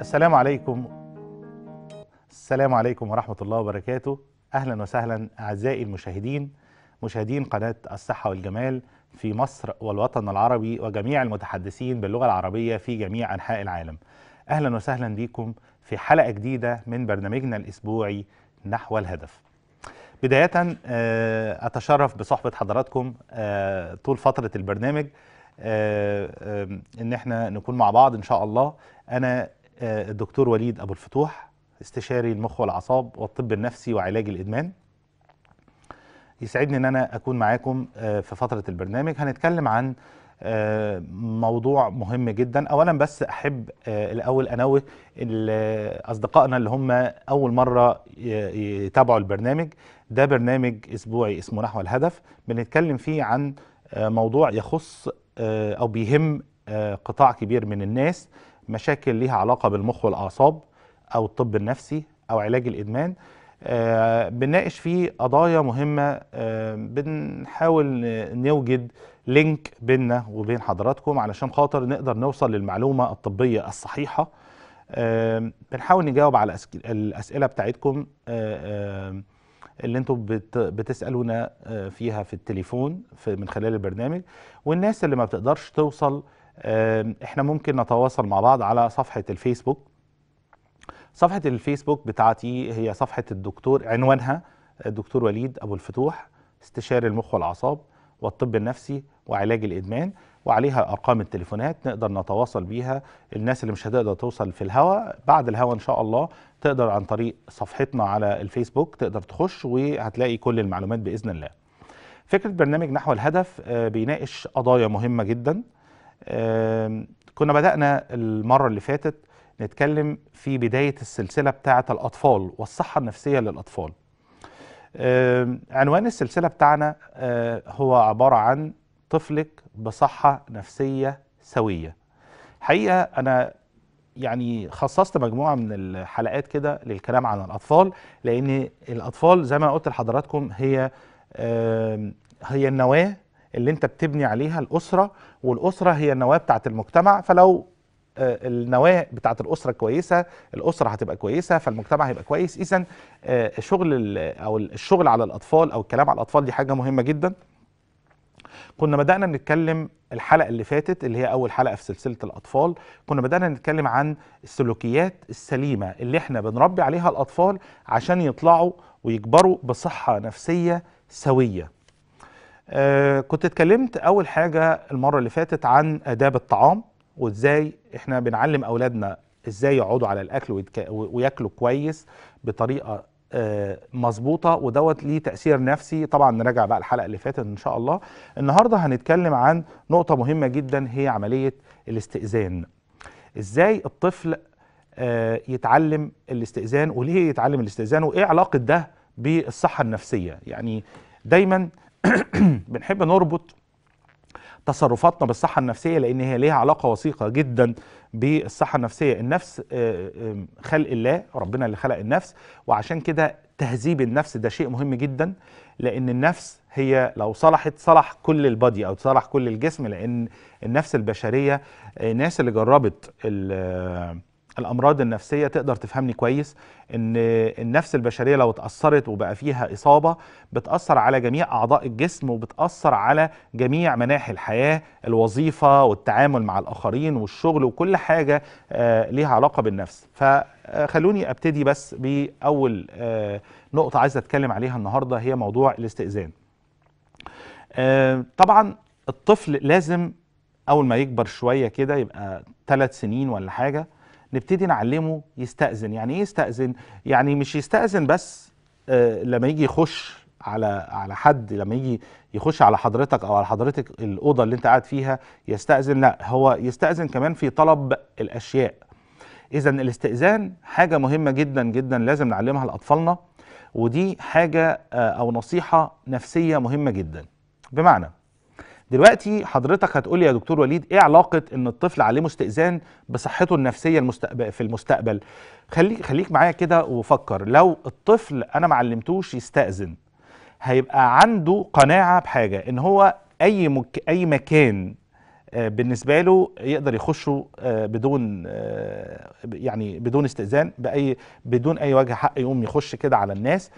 السلام عليكم السلام عليكم ورحمة الله وبركاته أهلا وسهلا أعزائي المشاهدين مشاهدين قناة الصحة والجمال في مصر والوطن العربي وجميع المتحدثين باللغة العربية في جميع أنحاء العالم أهلا وسهلا بكم في حلقة جديدة من برنامجنا الأسبوعي نحو الهدف بداية آه، أتشرف بصحبة حضراتكم آه، طول فترة البرنامج آه، ان احنا نكون مع بعض ان شاء الله انا آه، الدكتور وليد أبو الفتوح استشاري المخ والأعصاب والطب النفسي وعلاج الإدمان يسعدني ان انا اكون معاكم آه، في فتره البرنامج هنتكلم عن آه، موضوع مهم جدا اولا بس احب الاول انوه اصدقائنا اللي هم اول مره يتابعوا البرنامج ده برنامج اسبوعي اسمه نحو الهدف بنتكلم فيه عن موضوع يخص او بيهم قطاع كبير من الناس مشاكل ليها علاقه بالمخ والاعصاب او الطب النفسي او علاج الادمان آه، بنناقش فيه قضايا مهمه آه، بنحاول نوجد لينك بيننا وبين حضراتكم علشان خاطر نقدر نوصل للمعلومه الطبيه الصحيحه آه، بنحاول نجاوب على الاسئله بتاعتكم اللي انتم بتسالونا فيها في التليفون من خلال البرنامج والناس اللي ما بتقدرش توصل احنا ممكن نتواصل مع بعض على صفحة الفيسبوك صفحة الفيسبوك بتاعتي هي صفحة الدكتور عنوانها الدكتور وليد أبو الفتوح استشاري المخ والأعصاب والطب النفسي وعلاج الإدمان وعليها ارقام التليفونات نقدر نتواصل بيها الناس اللي مش هتقدر توصل في الهواء بعد الهواء ان شاء الله تقدر عن طريق صفحتنا على الفيسبوك تقدر تخش وهتلاقي كل المعلومات باذن الله فكره برنامج نحو الهدف آه، بيناقش قضايا مهمه جدا كنا بدأنا المرة اللي فاتت نتكلم في بداية السلسلة بتاعة الأطفال والصحة النفسية للأطفال عنوان السلسلة بتاعنا آه، هو عبارة عن طفلك بصحة نفسية سوية حقيقة أنا يعني خصصت مجموعة من الحلقات كده للكلام عن الأطفال لأن الأطفال زي ما قلت لحضراتكم هي هي النواة اللي انت بتبني عليها الاسره والاسره هي النواه بتاعت المجتمع فلو آه، النواه بتاعه الاسره كويسه الاسره هتبقى كويسه فالمجتمع هيبقى كويس اذا آه، شغل او الشغل على الاطفال او الكلام على الاطفال دي حاجه مهمه جدا كنا بدأنا نتكلم الحلقة اللي فاتت اللي هي أول حلقة في سلسلة الأطفال كنا بدأنا نتكلم عن السلوكيات السليمة اللي احنا بنربي عليها الأطفال عشان يطلعوا ويكبروا بصحة نفسية سوية آه كنت اتكلمت اول حاجه المره اللي فاتت عن اداب الطعام وازاي احنا بنعلم اولادنا ازاي يقعدوا على الاكل وياكلوا كويس بطريقه آه مظبوطه ودوت ليه تاثير نفسي طبعا نراجع بقى الحلقه اللي فاتت ان شاء الله النهارده هنتكلم عن نقطه مهمه جدا هي عمليه الاستئذان ازاي الطفل آه يتعلم الاستئذان وليه يتعلم الاستئذان وايه علاقه ده بالصحه النفسيه يعني دايما بنحب نربط تصرفاتنا بالصحة النفسية لأن هي ليها علاقة وثيقة جدا بالصحة النفسية النفس آه، آه، خلق الله ربنا اللي خلق النفس وعشان كده تهذيب النفس ده شيء مهم جدا لأن النفس هي لو صلحت صلح كل البادي أو صلح كل الجسم لأن النفس البشرية الناس آه، اللي جربت الامراض النفسيه تقدر تفهمني كويس ان النفس البشريه لو اتاثرت وبقى فيها اصابه بتاثر على جميع اعضاء الجسم وبتاثر على جميع مناحي الحياه الوظيفه والتعامل مع الاخرين والشغل وكل حاجه آه، ليها علاقه بالنفس فخلوني آه، ابتدي بس باول آه، نقطه عايز اتكلم عليها النهارده هي موضوع الاستئذان طبعا الطفل لازم اول ما يكبر شويه كده يبقى ثلاث سنين ولا حاجه نبتدي نعلمه يستأذن يعني ايه يستأذن يعني مش يستأذن بس آه، لما يجي يخش على على حد لما يجي يخش على حضرتك او على حضرتك الاوضه اللي انت قاعد فيها يستأذن لا هو يستأذن كمان في طلب الاشياء اذا الاستئذان حاجه مهمه جدا جدا لازم نعلمها لاطفالنا ودي حاجه آه، او نصيحه نفسيه مهمه جدا بمعنى دلوقتي حضرتك هتقول يا دكتور وليد ايه علاقه ان الطفل عليه استئذان بصحته النفسيه المستقبل في المستقبل خليك خليك معايا كده وفكر لو الطفل انا ما علمتوش يستاذن هيبقى عنده قناعه بحاجه ان هو اي مك... اي مكان آه، بالنسبه له يقدر يخشه آه، بدون آه، يعني بدون استئذان باي بدون اي وجه حق يقوم يخش كده على الناس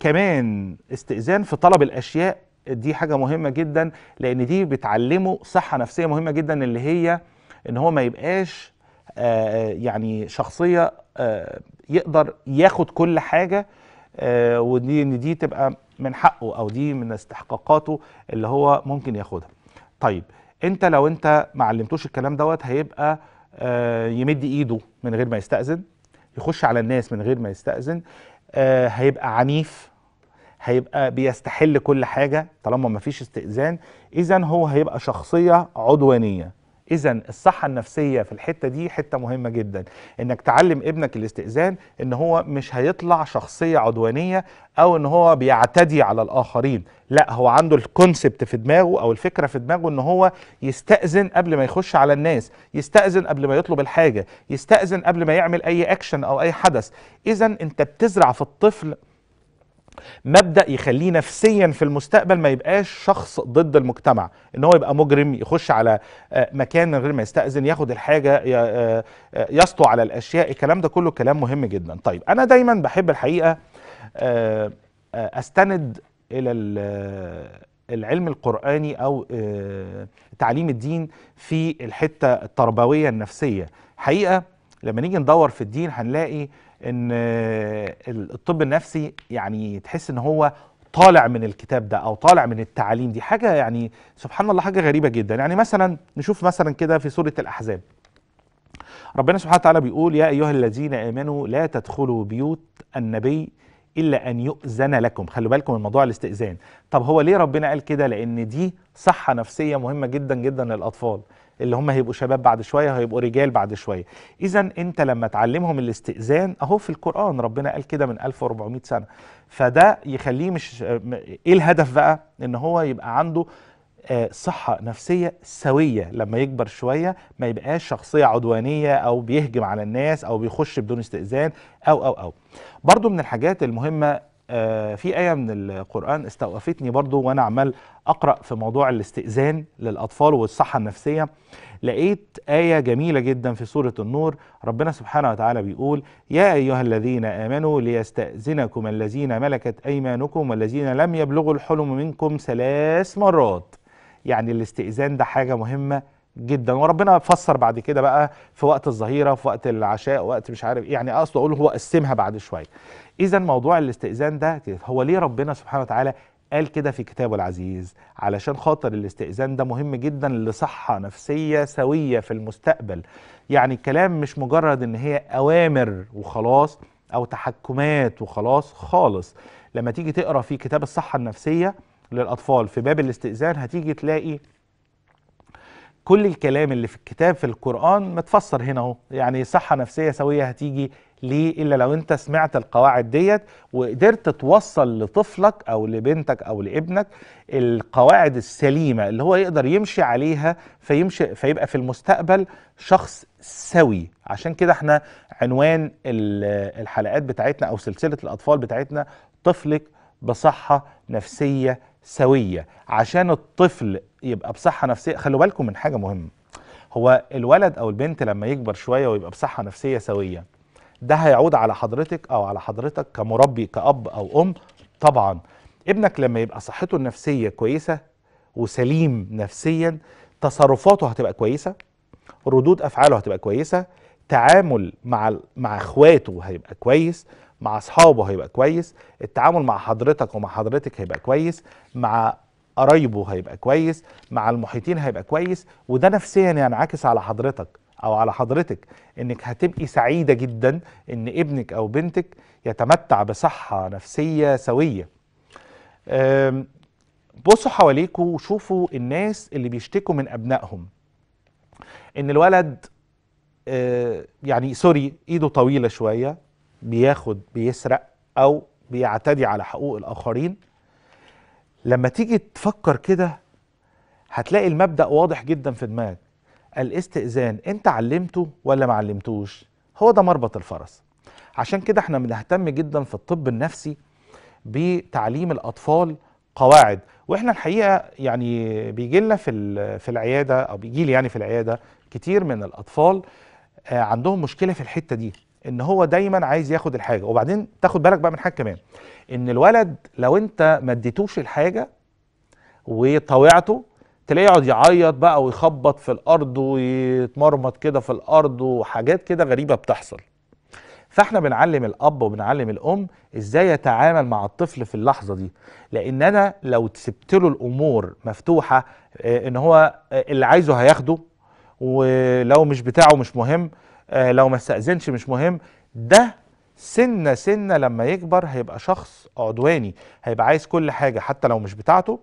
كمان استئذان في طلب الاشياء دي حاجه مهمه جدا لان دي بتعلمه صحه نفسيه مهمه جدا اللي هي ان هو ما يبقاش آه، آه، يعني شخصيه آه، يقدر ياخد كل حاجه ودي ان دي تبقى من حقه او دي من استحقاقاته اللي هو ممكن ياخدها طيب انت لو انت ما علمتوش الكلام دوت هيبقى يمد ايده من غير ما يستأذن يخش على الناس من غير ما يستأذن هيبقى عنيف هيبقى بيستحل كل حاجة طالما مفيش استئذان إذا هو هيبقى شخصية عدوانية إذا الصحة النفسية في الحتة دي حتة مهمة جدا إنك تعلم ابنك الاستئذان إن هو مش هيطلع شخصية عدوانية أو إن هو بيعتدي على الآخرين لا هو عنده الكونسبت في دماغه أو الفكرة في دماغه إن هو يستأذن قبل ما يخش على الناس يستأذن قبل ما يطلب الحاجة يستأذن قبل ما يعمل أي أكشن أو أي حدث إذا أنت بتزرع في الطفل مبدا يخليه نفسيا في المستقبل ما يبقاش شخص ضد المجتمع ان هو يبقى مجرم يخش على آه، مكان من غير ما يستاذن ياخد الحاجه آه، آه، يسطو على الاشياء الكلام ده كله كلام مهم جدا طيب انا دايما بحب الحقيقه استند الى العلم القراني او تعليم الدين في الحته التربويه النفسيه حقيقه لما نيجي ندور في الدين هنلاقي ان الطب النفسي يعني تحس ان هو طالع من الكتاب ده او طالع من التعاليم دي حاجه يعني سبحان الله حاجه غريبه جدا يعني مثلا نشوف مثلا كده في سوره الاحزاب ربنا سبحانه وتعالى بيقول يا ايها الذين امنوا لا تدخلوا بيوت النبي إلا أن يؤذن لكم خلوا بالكم من موضوع الاستئذان طب هو ليه ربنا قال كده لأن دي صحة نفسية مهمة جدا جدا للأطفال اللي هم هيبقوا شباب بعد شوية هيبقوا رجال بعد شوية إذا أنت لما تعلمهم الاستئذان أهو في القرآن ربنا قال كده من 1400 سنة فده يخليه مش إيه الهدف بقى إن هو يبقى عنده آه، صحة نفسية سوية لما يكبر شوية ما يبقاش شخصية عدوانية أو بيهجم على الناس أو بيخش بدون استئذان أو أو أو برضو من الحاجات المهمة آه، في آية من القرآن استوقفتني برضو وأنا عمال أقرأ في موضوع الاستئذان للأطفال والصحة النفسية لقيت آية جميلة جدا في سورة النور ربنا سبحانه وتعالى بيقول يا أيها الذين آمنوا ليستأذنكم الذين ملكت أيمانكم والذين لم يبلغوا الحلم منكم ثلاث مرات يعني الاستئذان ده حاجه مهمه جدا وربنا فسر بعد كده بقى في وقت الظهيره في وقت العشاء وقت مش عارف إيه، يعني اصل اقول هو قسمها بعد شويه اذا موضوع الاستئذان ده هو ليه ربنا سبحانه وتعالى قال كده في كتابه العزيز علشان خاطر الاستئذان ده مهم جدا لصحة نفسية سوية في المستقبل يعني الكلام مش مجرد ان هي اوامر وخلاص او تحكمات وخلاص خالص لما تيجي تقرأ في كتاب الصحة النفسية للأطفال في باب الاستئذان هتيجي تلاقي كل الكلام اللي في الكتاب في القرآن متفسر هنا اهو يعني صحة نفسية سوية هتيجي ليه إلا لو أنت سمعت القواعد ديت وقدرت توصل لطفلك أو لبنتك أو لابنك القواعد السليمة اللي هو يقدر يمشي عليها فيمشي فيبقى في المستقبل شخص سوي عشان كده احنا عنوان الحلقات بتاعتنا أو سلسلة الأطفال بتاعتنا طفلك بصحة نفسية سويه عشان الطفل يبقى بصحه نفسيه خلوا بالكم من حاجه مهمه هو الولد او البنت لما يكبر شويه ويبقى بصحه نفسيه سويه ده هيعود على حضرتك او على حضرتك كمربي كاب او ام طبعا ابنك لما يبقى صحته النفسيه كويسه وسليم نفسيا تصرفاته هتبقى كويسه ردود افعاله هتبقى كويسه تعامل مع مع اخواته هيبقى كويس مع اصحابه هيبقى كويس التعامل مع حضرتك ومع حضرتك هيبقى كويس مع قرايبه هيبقى كويس مع المحيطين هيبقى كويس وده نفسيا ينعكس يعني على حضرتك او على حضرتك انك هتبقي سعيده جدا ان ابنك او بنتك يتمتع بصحه نفسيه سويه بصوا حواليكوا وشوفوا الناس اللي بيشتكوا من ابنائهم ان الولد آه، يعني سوري ايده طويله شويه بياخد بيسرق او بيعتدي على حقوق الاخرين لما تيجي تفكر كده هتلاقي المبدا واضح جدا في دماغك الاستئذان انت علمته ولا ما علمتوش هو ده مربط الفرس عشان كده احنا بنهتم جدا في الطب النفسي بتعليم الاطفال قواعد واحنا الحقيقه يعني بيجي لنا في في العياده او بيجي لي يعني في العياده كتير من الاطفال آه، عندهم مشكله في الحته دي ان هو دايما عايز ياخد الحاجه وبعدين تاخد بالك بقى من حاجه كمان ان الولد لو انت ما اديتوش الحاجه وطوعته تلاقيه يقعد يعيط بقى ويخبط في الارض ويتمرمط كده في الارض وحاجات كده غريبه بتحصل فاحنا بنعلم الاب وبنعلم الام ازاي يتعامل مع الطفل في اللحظه دي لان انا لو سبت له الامور مفتوحه آه، ان هو آه، اللي عايزه هياخده ولو مش بتاعه مش مهم آه، لو ما استأذنش مش مهم ده سنة سنة لما يكبر هيبقى شخص عدواني هيبقى عايز كل حاجة حتى لو مش بتاعته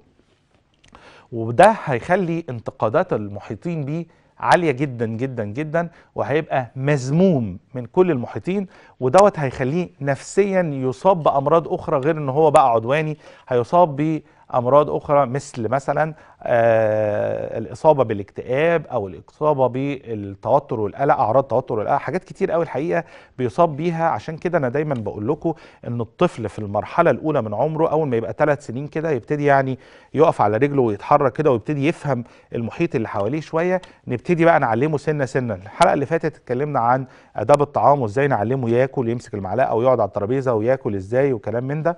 وده هيخلي انتقادات المحيطين بيه عالية جدا جدا جدا وهيبقى مزموم من كل المحيطين ودوت هيخليه نفسيا يصاب بأمراض أخرى غير ان هو بقى عدواني هيصاب ب امراض اخرى مثل مثلا آه، الاصابه بالاكتئاب او الاصابه بالتوتر والقلق اعراض التوتر والقلق حاجات كتير قوي الحقيقه بيصاب بيها عشان كده انا دايما بقول لكم ان الطفل في المرحله الاولى من عمره اول ما يبقى ثلاث سنين كده يبتدي يعني يقف على رجله ويتحرك كده ويبتدي يفهم المحيط اللي حواليه شويه نبتدي بقى نعلمه سنه سنه الحلقه اللي فاتت اتكلمنا عن اداب الطعام وازاي نعلمه ياكل يمسك المعلقه ويقعد على الترابيزه وياكل ازاي وكلام من ده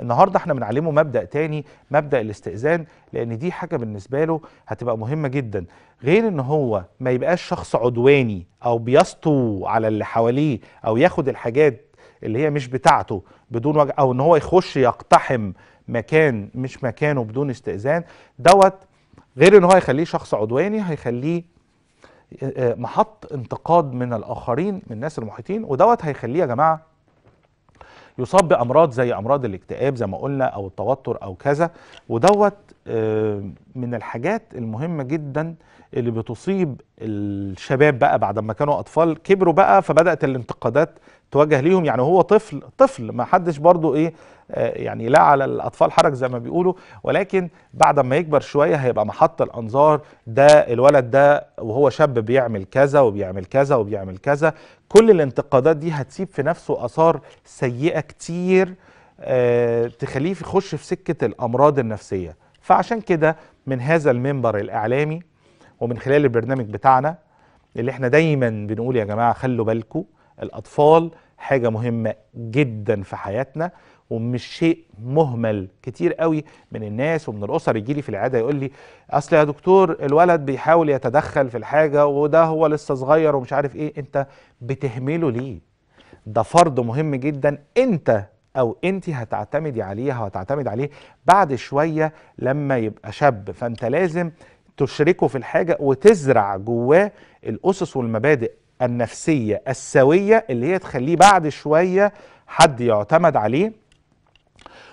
النهارده احنا بنعلمه مبدا تاني مبدا الاستئذان لان دي حاجه بالنسبه له هتبقى مهمه جدا غير ان هو ما يبقاش شخص عدواني او بيسطو على اللي حواليه او ياخد الحاجات اللي هي مش بتاعته بدون وجه او ان هو يخش يقتحم مكان مش مكانه بدون استئذان دوت غير ان هو هيخليه شخص عدواني هيخليه آه، آه، محط انتقاد من الاخرين من الناس المحيطين ودوت هيخليه يا جماعه يصاب بامراض زي امراض الاكتئاب زي ما قلنا او التوتر او كذا ودوت آه، من الحاجات المهمه جدا اللي بتصيب الشباب بقى بعد ما كانوا اطفال كبروا بقى فبدات الانتقادات توجه ليهم يعني هو طفل طفل ما حدش برضو ايه آه، يعني لا على الاطفال حرج زي ما بيقولوا ولكن بعد ما يكبر شويه هيبقى محط الانظار ده الولد ده وهو شاب بيعمل كذا وبيعمل كذا وبيعمل كذا كل الانتقادات دي هتسيب في نفسه اثار سيئه كتير آه، تخليه يخش في سكه الامراض النفسيه فعشان كده من هذا المنبر الاعلامي ومن خلال البرنامج بتاعنا اللي احنا دايما بنقول يا جماعه خلوا بالكم الاطفال حاجه مهمه جدا في حياتنا ومش شيء مهمل كتير قوي من الناس ومن الاسر يجي لي في العياده يقول لي اصل يا دكتور الولد بيحاول يتدخل في الحاجه وده هو لسه صغير ومش عارف ايه انت بتهمله ليه ده فرض مهم جدا انت او انت هتعتمدي عليها وهتعتمد عليه بعد شويه لما يبقى شاب فانت لازم تشركه في الحاجه وتزرع جواه الاسس والمبادئ النفسيه السويه اللي هي تخليه بعد شويه حد يعتمد عليه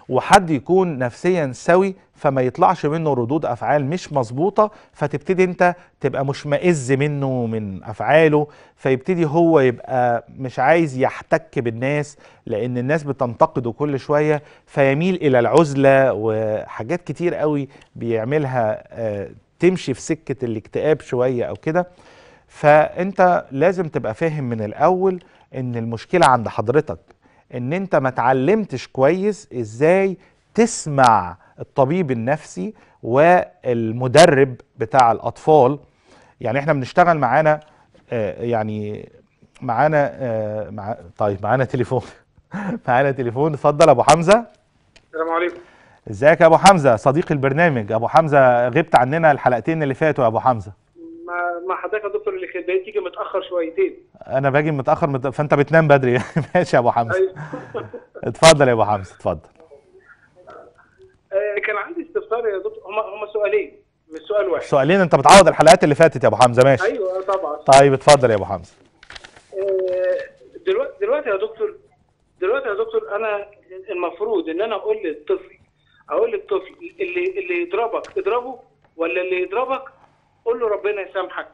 وحد يكون نفسيا سوي فما يطلعش منه ردود افعال مش مظبوطه فتبتدي انت تبقى مشمئز منه من افعاله فيبتدي هو يبقى مش عايز يحتك بالناس لان الناس بتنتقده كل شويه فيميل الى العزله وحاجات كتير قوي بيعملها آه، تمشي في سكه الاكتئاب شويه او كده فانت لازم تبقى فاهم من الاول ان المشكله عند حضرتك ان انت ما اتعلمتش كويس ازاي تسمع الطبيب النفسي والمدرب بتاع الاطفال يعني احنا بنشتغل معانا آه، يعني معانا آه، مع... طيب معانا تليفون معانا تليفون اتفضل ابو حمزه السلام عليكم ازيك يا ابو حمزه صديق البرنامج ابو حمزه غبت عننا الحلقتين اللي فاتوا يا ابو حمزه مع حضرتك يا دكتور اللي خلاني تيجي متاخر شويتين انا باجي متاخر مت... فانت بتنام بدري ماشي يا ابو حمزه أيوه. اتفضل يا ابو حمزه اتفضل آه، كان عندي استفسار يا دكتور هم هم سؤالين مش سؤال واحد سؤالين انت بتعوض الحلقات اللي فاتت يا ابو حمزه ماشي ايوه آه، طبعا طيب اتفضل يا ابو حمزه آه، دلوقتي دلوقتي يا دكتور دلوقتي يا دكتور انا المفروض ان انا اقول للطفل اقول للطفل اللي اللي يضربك اضربه ولا اللي يضربك قول له ربنا يسامحك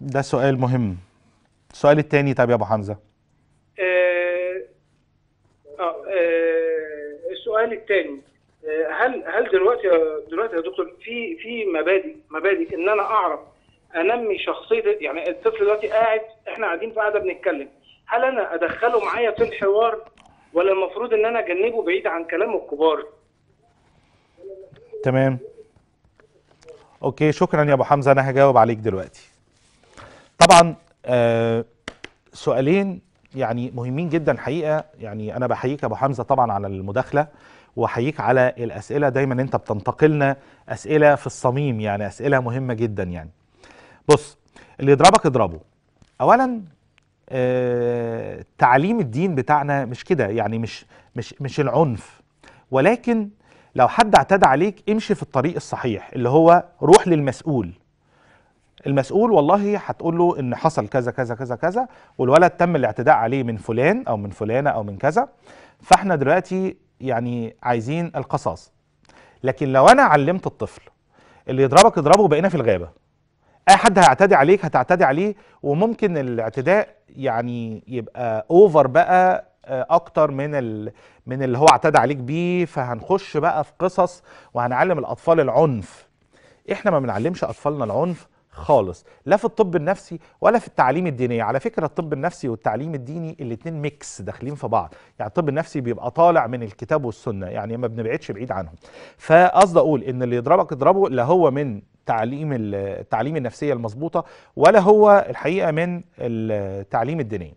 ده سؤال مهم السؤال الثاني طب يا ابو حمزه آه, آه،, آه، السؤال الثاني آه، هل هل دلوقتي دلوقتي يا دكتور في في مبادئ مبادئ ان انا اعرف انمي شخصيه يعني الطفل دلوقتي قاعد احنا قاعدين في قاعده بنتكلم هل انا ادخله معايا في الحوار ولا المفروض ان انا اجنبه بعيد عن كلام الكبار تمام اوكي شكرا يا ابو حمزه انا هجاوب عليك دلوقتي طبعا آه سؤالين يعني مهمين جدا حقيقه يعني انا بحييك يا ابو حمزه طبعا على المداخله واحييك على الاسئله دايما انت بتنتقلنا اسئله في الصميم يعني اسئله مهمه جدا يعني بص اللي يضربك اضربه اولا آه تعليم الدين بتاعنا مش كده يعني مش مش مش العنف ولكن لو حد اعتدى عليك امشي في الطريق الصحيح اللي هو روح للمسؤول المسؤول والله هتقول له ان حصل كذا كذا كذا كذا والولد تم الاعتداء عليه من فلان او من فلانه او من كذا فاحنا دلوقتي يعني عايزين القصاص لكن لو انا علمت الطفل اللي يضربك اضربه وبقينا في الغابه اي حد هيعتدي عليك هتعتدي عليه وممكن الاعتداء يعني يبقى اوفر بقى آه، اكتر من ال... من اللي هو اعتدى عليك بيه فهنخش بقى في قصص وهنعلم الاطفال العنف احنا ما بنعلمش اطفالنا العنف خالص لا في الطب النفسي ولا في التعليم الديني على فكرة الطب النفسي والتعليم الديني الاتنين ميكس داخلين في بعض يعني الطب النفسي بيبقى طالع من الكتاب والسنة يعني ما بنبعدش بعيد عنهم فقصد اقول ان اللي يضربك اضربه لا هو من تعليم التعليم النفسية المظبوطة ولا هو الحقيقة من التعليم الديني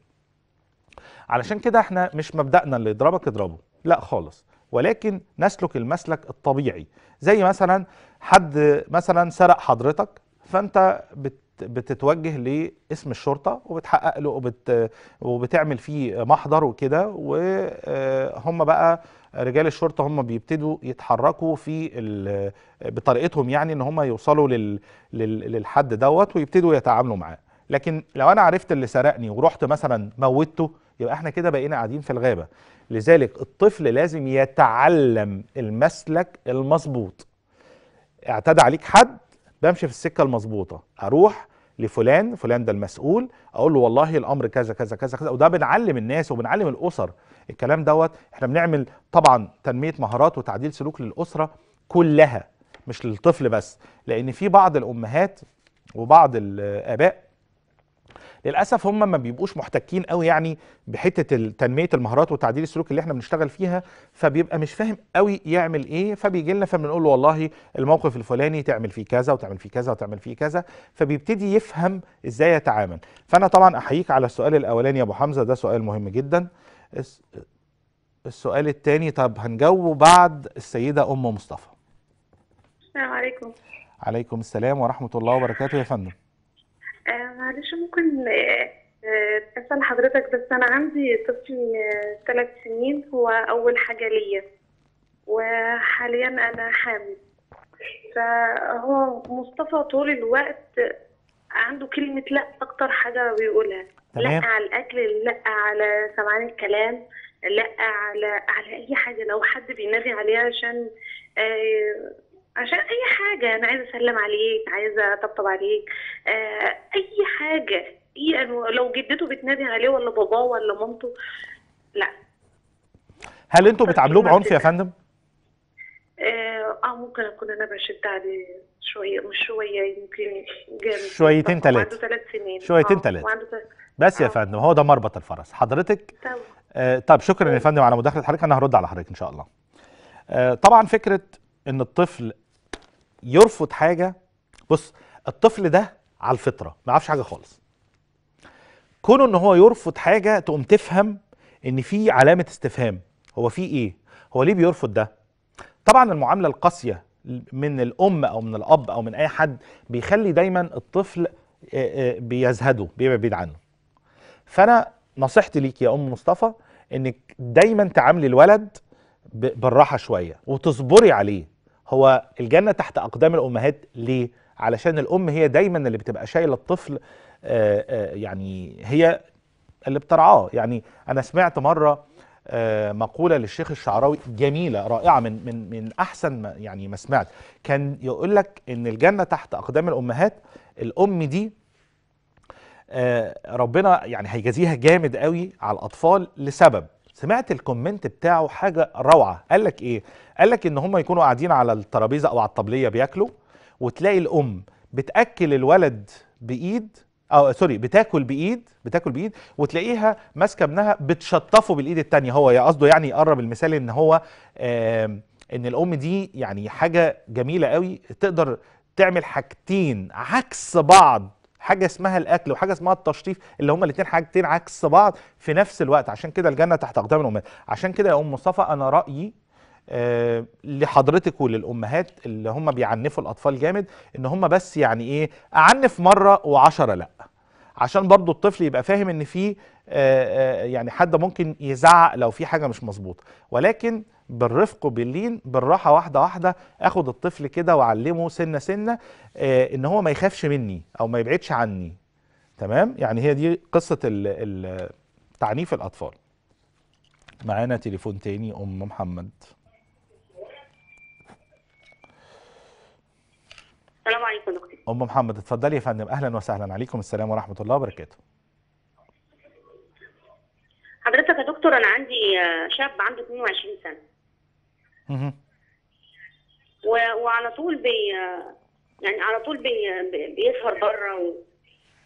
علشان كده احنا مش مبدأنا اللي يضربك اضربه لا خالص ولكن نسلك المسلك الطبيعي زي مثلا حد مثلا سرق حضرتك فانت بت بتتوجه لاسم الشرطه وبتحقق له وبت وبتعمل فيه محضر وكده وهم آه، بقى رجال الشرطه هم بيبتدوا يتحركوا في ال... بطريقتهم يعني ان هم يوصلوا لل... لل... للحد دوت ويبتدوا يتعاملوا معاه لكن لو انا عرفت اللي سرقني ورحت مثلا موتته يبقى احنا كده بقينا قاعدين في الغابه لذلك الطفل لازم يتعلم المسلك المظبوط اعتدى عليك حد بمشي في السكه المظبوطه اروح لفلان فلان ده المسؤول اقول له والله الامر كذا كذا كذا كذا وده بنعلم الناس وبنعلم الاسر الكلام دوت احنا بنعمل طبعا تنميه مهارات وتعديل سلوك للاسره كلها مش للطفل بس لان في بعض الامهات وبعض الاباء للاسف هم ما بيبقوش محتكين قوي يعني بحته تنميه المهارات وتعديل السلوك اللي احنا بنشتغل فيها فبيبقى مش فاهم قوي يعمل ايه فبيجي لنا فبنقول له والله الموقف الفلاني تعمل فيه كذا وتعمل فيه كذا وتعمل فيه كذا فبيبتدي يفهم ازاي يتعامل فانا طبعا احييك على السؤال الاولاني يا ابو حمزه ده سؤال مهم جدا السؤال الثاني طب هنجاوبه بعد السيده ام مصطفى السلام عليكم عليكم السلام ورحمه الله وبركاته يا فندم آه، معلش ممكن آه، آه، اسال حضرتك بس انا عندي طفل ثلاث سنين هو اول حاجه ليا وحاليا انا حامل فهو مصطفى طول الوقت عنده كلمة لا أكتر حاجة بيقولها تمام. لا على الأكل لا على سمعان الكلام لا على على أي حاجة لو حد بينادي عليها عشان عشان اي حاجه انا عايزه اسلم عليك عايزه اطبطب عليك آه، اي حاجه اي لو جدته بتنادي عليه ولا باباه ولا مامته لا هل انتوا بتعاملوه بعنف يا فندم؟ آه،, اه, ممكن اكون انا بشد عليه شويه مش شويه يمكن جامد شويتين ثلاثه عنده ثلاث سنين شويتين ثلاثه آه بس آه. يا فندم هو ده مربط الفرس حضرتك طب آه طب شكرا يا طيب. فندم على مداخله حضرتك انا هرد على حضرتك ان شاء الله آه، طبعا فكره ان الطفل يرفض حاجه بص الطفل ده على الفطره ما يعرفش حاجه خالص كونه ان هو يرفض حاجه تقوم تفهم ان في علامه استفهام هو في ايه هو ليه بيرفض ده طبعا المعامله القاسيه من الام او من الاب او من اي حد بيخلي دايما الطفل آه، آه، بيزهده بيبقى بعيد عنه فانا نصيحتي ليك يا ام مصطفى انك دايما تعاملي الولد بالراحه شويه وتصبري عليه هو الجنة تحت أقدام الأمهات ليه؟ علشان الأم هي دايما اللي بتبقى شايلة الطفل آآ آه، آآ آه، يعني هي اللي بترعاه يعني أنا سمعت مرة آه، مقولة للشيخ الشعراوي جميلة رائعة من من من أحسن ما يعني ما سمعت كان يقول لك إن الجنة تحت أقدام الأمهات الأم دي ربنا يعني هيجازيها جامد قوي على الأطفال لسبب سمعت الكومنت بتاعه حاجه روعه قال لك ايه قال لك ان هم يكونوا قاعدين على الترابيزه او على الطبليه بياكلوا وتلاقي الام بتاكل الولد بايد او سوري بتاكل بايد بتاكل بايد وتلاقيها ماسكه ابنها بتشطفه بالايد التانية هو قصده يعني يقرب المثال ان هو ان الام دي يعني حاجه جميله قوي تقدر تعمل حاجتين عكس بعض حاجه اسمها الاكل وحاجه اسمها التشطيف اللي هما الاثنين حاجتين عكس بعض في نفس الوقت عشان كده الجنه تحت اقدام الامهات عشان كده يا ام مصطفى انا رايي أه لحضرتك وللامهات اللي هم بيعنفوا الاطفال جامد ان هم بس يعني ايه اعنف مره وعشرة لا عشان برضو الطفل يبقى فاهم ان في آه، آه، يعني حد ممكن يزعق لو في حاجه مش مظبوطه ولكن بالرفق وباللين بالراحه واحده واحده اخد الطفل كده واعلمه سنه سنه آه، ان هو ما يخافش مني او ما يبعدش عني تمام يعني هي دي قصه تعنيف الاطفال معانا تليفون تاني ام محمد السلام عليكم دكتور ام محمد اتفضلي يا فندم اهلا وسهلا عليكم السلام ورحمه الله وبركاته حضرتك يا دكتور انا عندي آه، شاب عنده 22 سنه اها وعلى طول بي آه، يعني على طول بي آه، بيسهر بره و...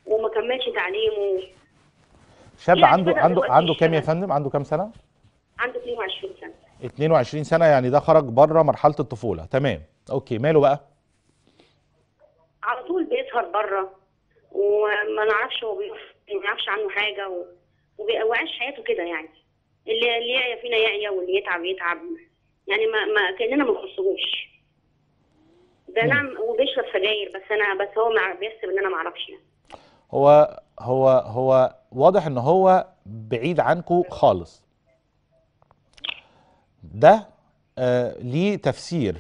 وما كملش تعليمه شاب يعني عنده عنده عنده كام يا فندم عنده كام سنه عنده 22 سنه 22 سنه يعني ده خرج بره مرحله الطفوله تمام اوكي ماله بقى على طول بيسهر بره وما نعرفش هو يعني ما نعرفش عنه حاجه و... وعيش حياته كده يعني اللي اللي يعيا فينا يعيا واللي يتعب يتعب يعني ما, ما كاننا ما نخصهوش ده نعم وبيشرب سجاير بس انا بس هو مع... بيحسب ان انا ما اعرفش يعني هو هو هو واضح ان هو بعيد عنكم خالص ده آه ليه تفسير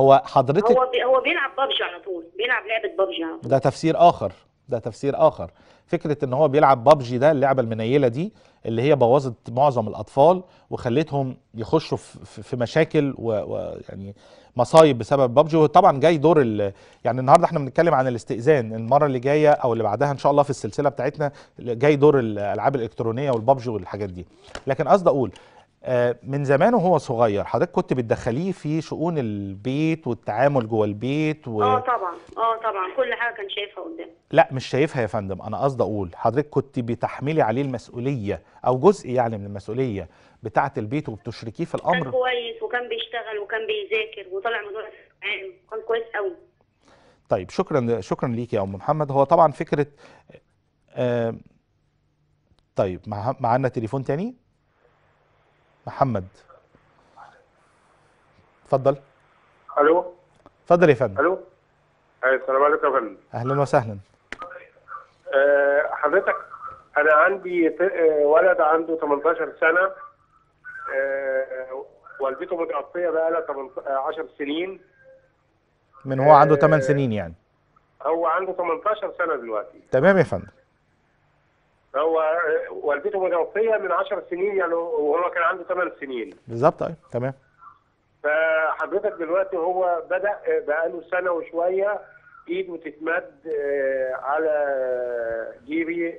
هو حضرتك هو بي هو بيلعب ببجي على طول بيلعب لعبه ببجي على طول ده تفسير اخر ده تفسير اخر فكره ان هو بيلعب ببجي ده اللعبه المنيله دي اللي هي بوظت معظم الاطفال وخلتهم يخشوا في مشاكل ويعني مصايب بسبب ببجي وطبعا جاي دور يعني النهارده احنا بنتكلم عن الاستئذان المره اللي جايه او اللي بعدها ان شاء الله في السلسله بتاعتنا جاي دور الالعاب الالكترونيه والببجي والحاجات دي لكن قصدي اقول آه، من زمان وهو صغير حضرتك كنت بتدخليه في شؤون البيت والتعامل جوه البيت و... اه طبعا اه طبعا كل حاجه كان شايفها قدامه لا مش شايفها يا فندم انا قصدي اقول حضرتك كنت بتحملي عليه المسؤوليه او جزء يعني من المسؤوليه بتاعه البيت وبتشركيه في الامر كان كويس وكان بيشتغل وكان بيذاكر وطلع مدرس عام كان كويس قوي طيب شكرا شكرا ليكي يا ام محمد هو طبعا فكره آه طيب معانا تليفون تاني محمد اتفضل الو اتفضل يا فندم الو السلام عليكم يا فندم اهلا وسهلا أه حضرتك انا عندي آه، ولد عنده 18 سنه أه والدته متوفيه بقى لها 10 آه، سنين من هو عنده 8 آه، سنين يعني هو عنده 18 سنه دلوقتي تمام يا فندم هو والدته متوفيه من 10 سنين يعني وهو كان عنده 8 سنين بالظبط ايوه تمام فحضرتك دلوقتي هو بدا بقى له سنه وشويه ايده تتمد آه، على جيبي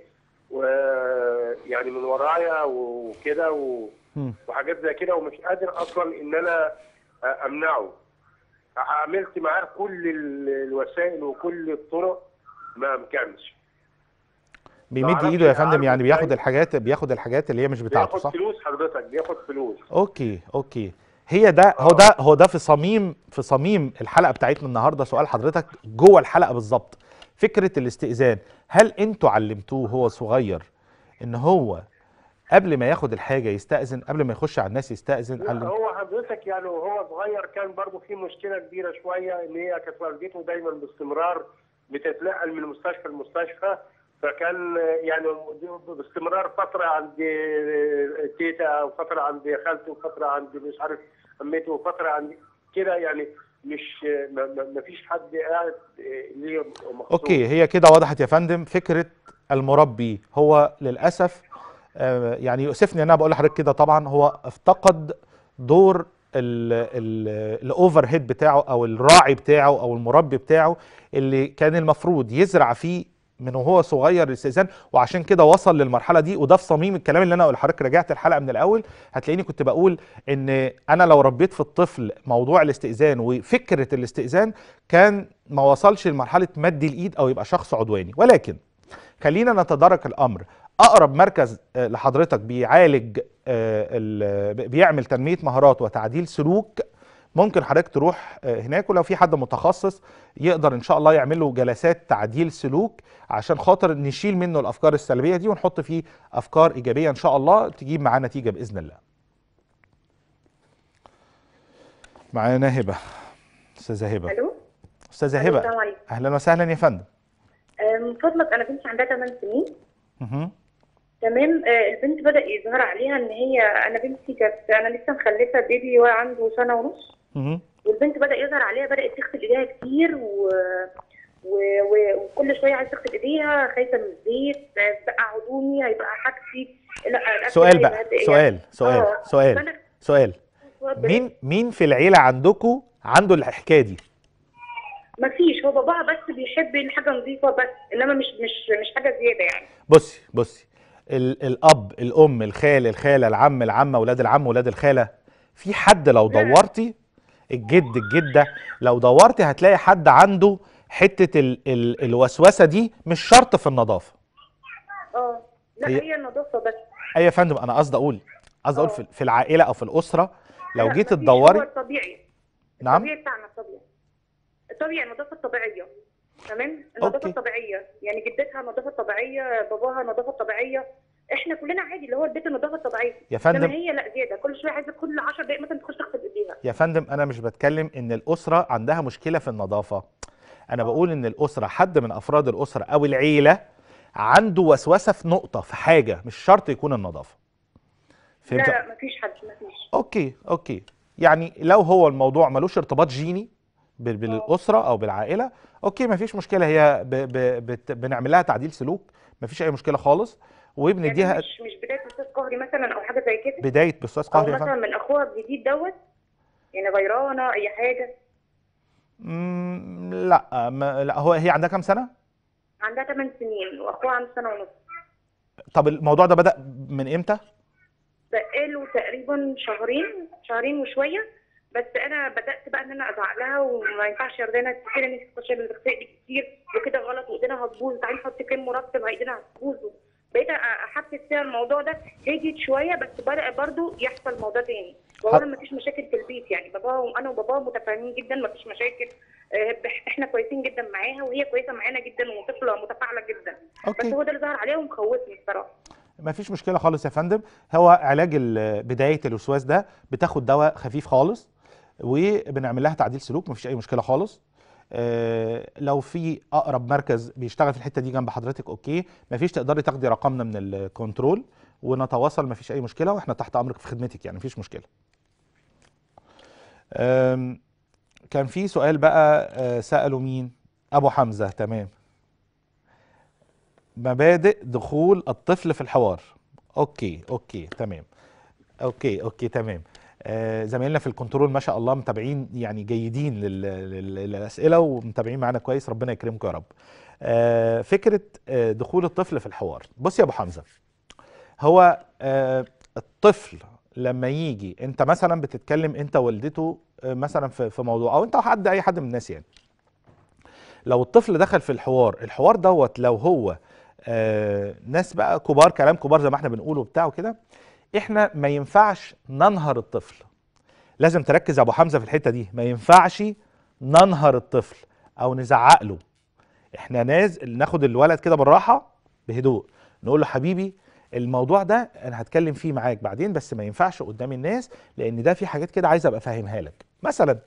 ويعني من ورايا وكده وحاجات زي كده ومش قادر اصلا ان انا امنعه عملت معاه كل الوسائل وكل الطرق ما امكنش بيمد ايده يا فندم يعني بياخد الحاجات بياخد الحاجات اللي هي مش بتاعته صح؟ بياخد فلوس حضرتك بياخد فلوس اوكي اوكي هي ده هو آه. ده هو ده في صميم في صميم الحلقه بتاعتنا النهارده سؤال حضرتك جوه الحلقه بالظبط فكره الاستئذان هل انتوا علمتوه هو صغير ان هو قبل ما ياخد الحاجه يستاذن قبل ما يخش على الناس يستاذن علم... هو حضرتك يعني وهو صغير كان برضه في مشكله كبيره شويه ان هي كانت والدته دايما باستمرار بتتنقل من مستشفى لمستشفى فكان يعني باستمرار فتره عند تيتا وفتره عند خالته وفتره عند مش عارف عمته وفتره عند كده يعني مش ما فيش حد قاعد ليه مخصوص. اوكي هي كده وضحت يا فندم فكره المربي هو للاسف آه، يعني يؤسفني ان انا بقول لحضرتك كده طبعا هو افتقد دور الاوفر هيد بتاعه او الراعي بتاعه او المربي بتاعه اللي كان المفروض يزرع فيه من وهو صغير الاستئذان وعشان كده وصل للمرحله دي وده في صميم الكلام اللي انا لحضرتك رجعت الحلقه من الاول هتلاقيني كنت بقول ان انا لو ربيت في الطفل موضوع الاستئذان وفكره الاستئذان كان ما وصلش لمرحله مد الايد او يبقى شخص عدواني ولكن خلينا نتدارك الامر اقرب مركز آه، لحضرتك بيعالج آه، بيعمل تنميه مهارات وتعديل سلوك ممكن حضرتك تروح آه، هناك ولو في حد متخصص يقدر ان شاء الله يعمل له جلسات تعديل سلوك عشان خاطر نشيل منه الافكار السلبيه دي ونحط فيه افكار ايجابيه ان شاء الله تجيب معاه نتيجه باذن الله. معانا هبه استاذه هبه الو استاذه هبه اهلا وسهلا يا فندم آه، من فضلك انا بنتي عندها 8 سنين اها تمام آه، البنت بدا يظهر عليها ان هي انا بنتي كانت انا لسه مخلفه بيبي وعنده سنه ونص والبنت بدا يظهر عليها بدات تغسل ايديها كتير و... و... و... وكل شويه عايزه تغسل ايديها خايفه من الزيت بقى عضومي هيبقى حاجتي لا سؤال يعني بقى إيه؟ سؤال سؤال آه. سؤال سؤال مين مين في العيله عندكم عنده الحكايه دي؟ مفيش هو باباها بس بيحب حاجه نظيفه بس انما مش مش مش حاجه زياده يعني بصي بصي الاب الام الخال الخاله العم العمه ولاد العم ولاد الخاله في حد لو دورتي الجد الجده لو دورت هتلاقي حد عنده حته ال ال الوسوسه دي مش شرط في النظافه اه لا هي, هي النظافه بس اي أيوة يا فندم انا قصدي اقول قصدي اقول اه. في, العائله او في الاسره لو جيت تدوري هو الطبيعي نعم الطبيعي بتاعنا الطبيعي الطبيعي النظافه الطبيعيه تمام النظافه الطبيعيه يعني جدتها نظافه طبيعيه باباها نظافه طبيعيه احنا كلنا عادي اللي هو البيت النظافه الطبيعيه يا فندم هي لا زياده كل شويه عايزه كل 10 دقائق مثلا تخش تغسل ايديها يا فندم انا مش بتكلم ان الاسره عندها مشكله في النظافه انا آه. بقول ان الاسره حد من افراد الاسره او العيله عنده وسوسه في نقطه في حاجه مش شرط يكون النظافه فهمت لا لا مفيش حد مفيش اوكي اوكي يعني لو هو الموضوع ملوش ارتباط جيني آه. بالاسره او بالعائله اوكي ما فيش مشكله هي ب... ب... بنعمل لها تعديل سلوك ما فيش اي مشكله خالص وبنديها يعني مش مش بدايه بصاص قهري مثلا او حاجه زي كده بدايه بصاص قهري او مثلا من اخوها الجديد دوت يعني غيرانه اي حاجه لا ما لا هو هي عندها كام سنه؟ عندها 8 سنين واخوها عنده سنه ونص طب الموضوع ده بدا من امتى؟ بقاله تقريبا شهرين شهرين وشويه بس انا بدات بقى ان انا ازعق لها وما ينفعش يرضينا كتير ان انت تخشي الاغتسال دي كتير وكده غلط وايدينا هتبوظ تعالي نحط كريم مرطب ايدينا هتبوظ بقيت احفز فيها الموضوع ده هديت شويه بس برده يحصل موضوع تاني وانا ما فيش مشاكل في البيت يعني باباها وانا وباباها متفاهمين جدا ما فيش مشاكل آه، احنا كويسين جدا معاها وهي كويسه معانا جدا وطفله متفاعله جدا أوكي. بس هو ده اللي ظهر عليها ومخوفني الصراحه ما فيش مشكله خالص يا فندم هو علاج بدايه الوسواس ده بتاخد دواء خفيف خالص وبنعمل لها تعديل سلوك مفيش اي مشكله خالص آه، لو في اقرب مركز بيشتغل في الحته دي جنب حضرتك اوكي مفيش تقدري تاخدي رقمنا من الكنترول ونتواصل مفيش اي مشكله واحنا تحت امرك في خدمتك يعني مفيش مشكله كان في سؤال بقى آه، سأله مين ابو حمزه تمام مبادئ دخول الطفل في الحوار اوكي اوكي تمام اوكي اوكي تمام آه، زمايلنا في الكنترول ما شاء الله متابعين يعني جيدين للاسئله ومتابعين معانا كويس ربنا يكرمكم يا رب. آه، فكره آه، دخول الطفل في الحوار بص يا ابو حمزه هو الطفل لما يجي انت مثلا بتتكلم انت والدته مثلا في موضوع او انت حد اي حد من الناس يعني لو الطفل دخل في الحوار الحوار دوت لو هو ناس بقى كبار كلام كبار زي ما احنا بنقوله بتاعه كده احنا ما ينفعش ننهر الطفل لازم تركز يا ابو حمزه في الحته دي ما ينفعش ننهر الطفل او نزعق له احنا ناز ناخد الولد كده بالراحه بهدوء نقول له حبيبي الموضوع ده انا هتكلم فيه معاك بعدين بس ما ينفعش قدام الناس لان ده في حاجات كده عايز ابقى فاهمها لك مثلا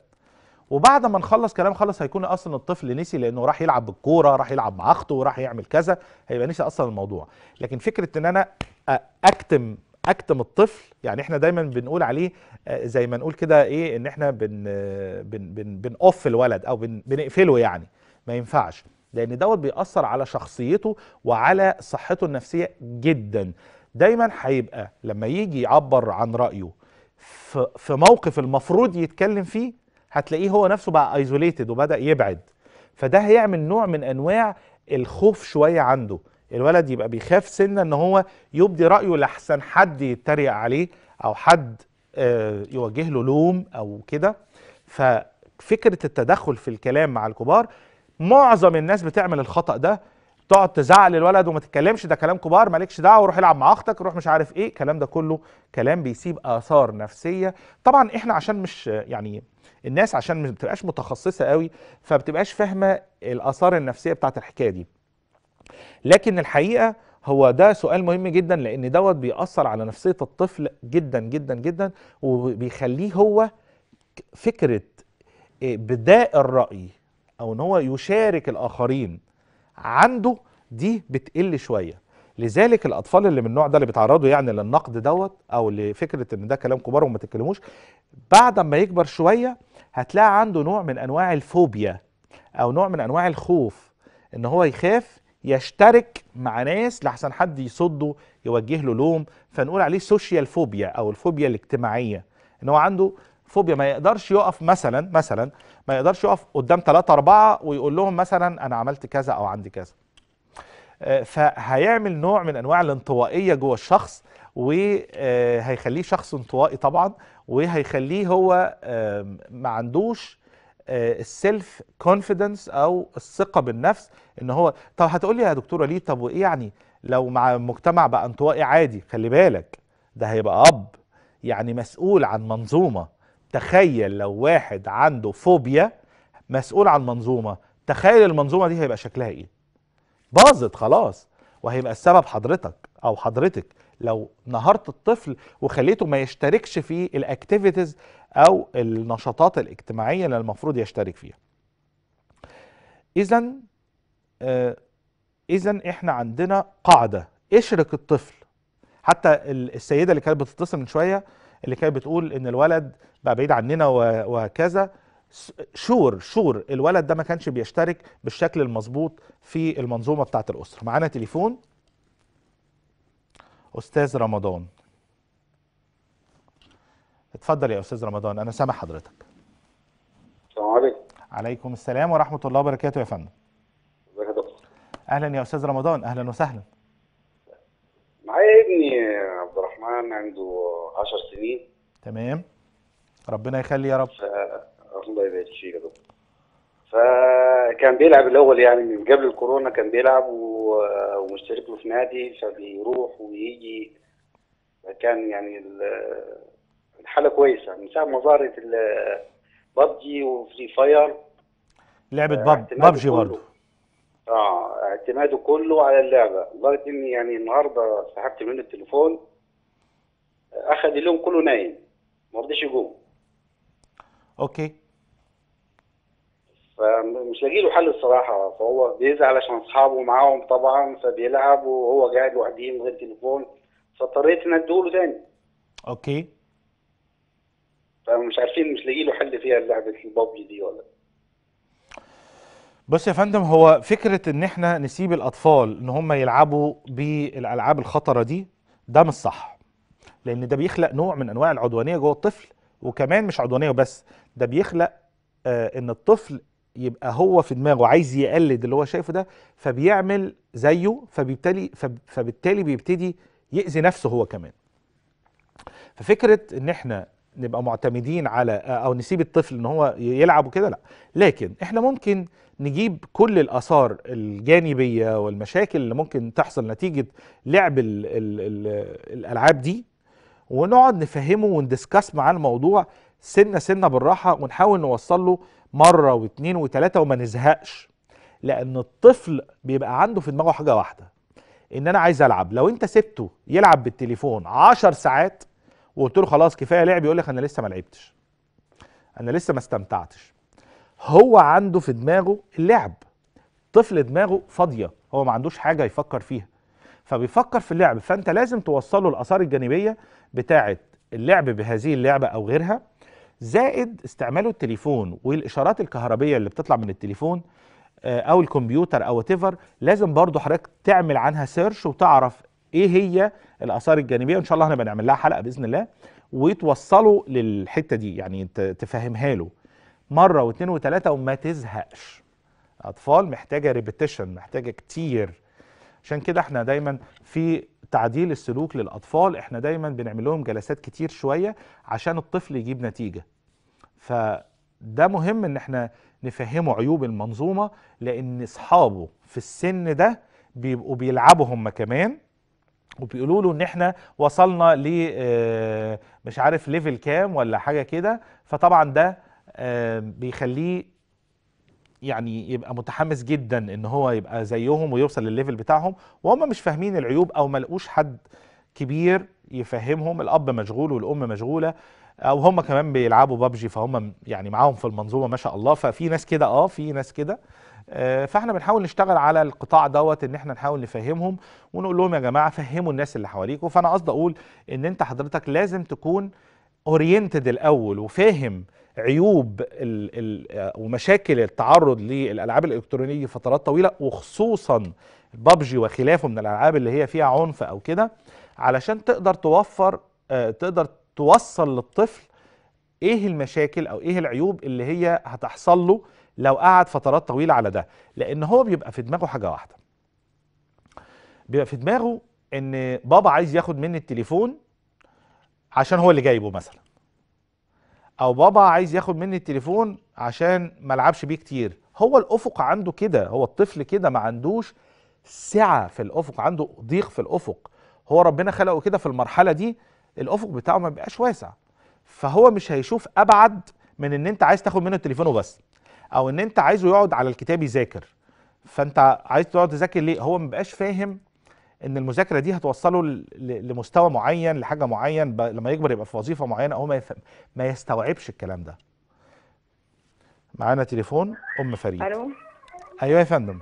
وبعد ما نخلص كلام خلص هيكون اصلا الطفل نسي لانه راح يلعب بالكوره راح يلعب مع اخته وراح يعمل كذا هيبقى نسي اصلا الموضوع لكن فكره ان انا اكتم اكتم الطفل يعني احنا دايما بنقول عليه آه، زي ما نقول كده ايه ان احنا بن بن بن بنقف الولد او بن بنقفله يعني ما ينفعش لان دوت بيأثر على شخصيته وعلى صحته النفسيه جدا دايما هيبقى لما يجي يعبر عن رايه في موقف المفروض يتكلم فيه هتلاقيه هو نفسه بقى ايزوليتد وبدا يبعد فده هيعمل نوع من انواع الخوف شويه عنده الولد يبقى بيخاف سنه ان هو يبدي رايه لاحسن حد يتريق عليه او حد آه، يوجه له لوم او كده ففكره التدخل في الكلام مع الكبار معظم الناس بتعمل الخطا ده تقعد تزعل الولد وما تتكلمش ده كلام كبار مالكش دعوه روح العب مع اختك روح مش عارف ايه الكلام ده كله كلام بيسيب اثار نفسيه طبعا احنا عشان مش يعني الناس عشان ما بتبقاش متخصصه قوي فبتبقاش فاهمه الاثار النفسيه بتاعت الحكايه دي لكن الحقيقه هو ده سؤال مهم جدا لان دوت بيأثر على نفسيه الطفل جدا جدا جدا وبيخليه هو فكره آه، بداء الراي او ان هو يشارك الاخرين عنده دي بتقل شويه لذلك الاطفال اللي من النوع ده اللي بيتعرضوا يعني للنقد دوت او لفكره ان ده كلام كبار وما تتكلموش بعد ما يكبر شويه هتلاقي عنده نوع من انواع الفوبيا او نوع من انواع الخوف ان هو يخاف يشترك مع ناس لحسن حد يصده يوجه له لوم فنقول عليه سوشيال فوبيا او الفوبيا الاجتماعيه ان هو عنده فوبيا ما يقدرش يقف مثلا مثلا ما يقدرش يقف قدام ثلاثة أربعة ويقول لهم مثلا أنا عملت كذا أو عندي كذا آه، فهيعمل نوع من أنواع الانطوائية جوه الشخص وهيخليه آه، شخص انطوائي طبعا وهيخليه هو ما عندوش آه، السيلف كونفيدنس او الثقه بالنفس ان هو طب هتقول لي يا دكتوره ليه طب وايه يعني لو مع مجتمع بقى انطوائي عادي خلي بالك ده هيبقى اب يعني مسؤول عن منظومه تخيل لو واحد عنده فوبيا مسؤول عن منظومه تخيل المنظومه دي هيبقى شكلها ايه باظت خلاص وهيبقى السبب حضرتك او حضرتك لو نهرت الطفل وخليته ما يشتركش في الاكتيفيتيز او النشاطات الاجتماعيه اللي المفروض يشترك فيها اذا آه، اذا احنا عندنا قاعده اشرك الطفل حتى السيده اللي كانت بتتصل من شويه اللي كانت بتقول ان الولد بقى بعيد عننا وهكذا شور شور الولد ده ما كانش بيشترك بالشكل المظبوط في المنظومه بتاعه الاسره معانا تليفون استاذ رمضان اتفضل يا استاذ رمضان انا سامع حضرتك السلام عليكم عليكم السلام ورحمه الله وبركاته يا فندم اهلا يا استاذ رمضان اهلا وسهلا معايا ابني عبد الرحمن عنده 10 سنين تمام ربنا يخلي يا رب ف... الله يبارك فيك يا دكتور فكان بيلعب الاول يعني من قبل الكورونا كان بيلعب و... ومشترك له في نادي فبيروح ويجي فكان يعني ال... الحاله كويسه من ساعه ما ظهرت ببجي وفري فاير لعبه آه، بب ببجي برضه اه اعتماده كله على اللعبه لدرجه اني يعني النهارده سحبت منه التليفون اخذ اليوم كله نايم ما رضيش يقوم اوكي فمش لاقي له حل الصراحه فهو بيزعل عشان اصحابه معاهم طبعا فبيلعب وهو قاعد لوحده من غير تليفون فاضطريت ان له تاني اوكي فمش عارفين مش لاقيين له حل فيها لعبه البابجي دي ولا بص يا فندم هو فكره ان احنا نسيب الاطفال ان هم يلعبوا بالالعاب الخطره دي ده مش صح لان ده بيخلق نوع من انواع العدوانيه جوه الطفل وكمان مش عدوانيه وبس ده بيخلق آه ان الطفل يبقى هو في دماغه عايز يقلد اللي هو شايفه ده فبيعمل زيه فبيبتلي فبالتالي بيبتدي يأذي نفسه هو كمان ففكره ان احنا نبقى معتمدين على او نسيب الطفل ان هو يلعب وكده لا لكن احنا ممكن نجيب كل الاثار الجانبيه والمشاكل اللي ممكن تحصل نتيجه لعب الـ الـ الـ الالعاب دي ونقعد نفهمه وندسكاس معاه الموضوع سنه سنه بالراحه ونحاول نوصل له مره واثنين وثلاثه وما نزهقش لان الطفل بيبقى عنده في دماغه حاجه واحده ان انا عايز العب لو انت سبته يلعب بالتليفون عشر ساعات وقلت له خلاص كفايه لعب يقول لك انا لسه ما لعبتش انا لسه ما استمتعتش هو عنده في دماغه اللعب طفل دماغه فاضيه هو ما عندوش حاجه يفكر فيها فبيفكر في اللعب فانت لازم توصله الاثار الجانبيه بتاعه اللعب بهذه اللعبه او غيرها زائد استعماله التليفون والاشارات الكهربيه اللي بتطلع من التليفون آه، او الكمبيوتر او تيفر لازم برضو حضرتك تعمل عنها سيرش وتعرف ايه هي الاثار الجانبيه وان شاء الله احنا بنعمل لها حلقه باذن الله وتوصله للحته دي يعني تفهمها له مره واثنين وثلاثه وما تزهقش اطفال محتاجه ريبيتيشن محتاجه كتير عشان كده احنا دايما في تعديل السلوك للاطفال احنا دايما بنعمل لهم جلسات كتير شويه عشان الطفل يجيب نتيجه فده مهم ان احنا نفهمه عيوب المنظومه لان اصحابه في السن ده بيبقوا بيلعبوا هم كمان وبيقولوا له ان احنا وصلنا ل آه، مش عارف ليفل كام ولا حاجه كده فطبعا ده آه، بيخليه يعني يبقى متحمس جدا ان هو يبقى زيهم ويوصل للليفل بتاعهم وهم مش فاهمين العيوب او ما لقوش حد كبير يفهمهم الاب مشغول والام مشغوله او هم كمان بيلعبوا بابجي فهم يعني معاهم في المنظومه ما شاء الله ففي ناس كده اه في ناس كده آه، فاحنا بنحاول نشتغل على القطاع دوت ان احنا نحاول نفهمهم ونقول لهم يا جماعه فهموا الناس اللي حواليكم فانا قصدي اقول ان انت حضرتك لازم تكون اورينتد الاول وفاهم عيوب الـ الـ آه، ومشاكل التعرض للالعاب الالكترونيه فترات طويله وخصوصا بابجي وخلافه من الالعاب اللي هي فيها عنف او كده علشان تقدر توفر آه، تقدر توصل للطفل ايه المشاكل او ايه العيوب اللي هي هتحصل له لو قعد فترات طويله على ده لان هو بيبقى في دماغه حاجه واحده بيبقى في دماغه ان بابا عايز ياخد مني التليفون عشان هو اللي جايبه مثلا او بابا عايز ياخد مني التليفون عشان ما لعبش بيه كتير هو الافق عنده كده هو الطفل كده ما عندوش سعه في الافق عنده ضيق في الافق هو ربنا خلقه كده في المرحله دي الافق بتاعه ما بيبقاش واسع فهو مش هيشوف ابعد من ان انت عايز تاخد منه التليفون وبس او ان انت عايزه يقعد على الكتاب يذاكر فانت عايز تقعد تذاكر ليه هو ما بقاش فاهم ان المذاكره دي هتوصله لمستوى معين لحاجه معين لما يكبر يبقى في وظيفه معينه هو ما, ما يستوعبش الكلام ده معانا تليفون ام فريد الو ايوه يا فندم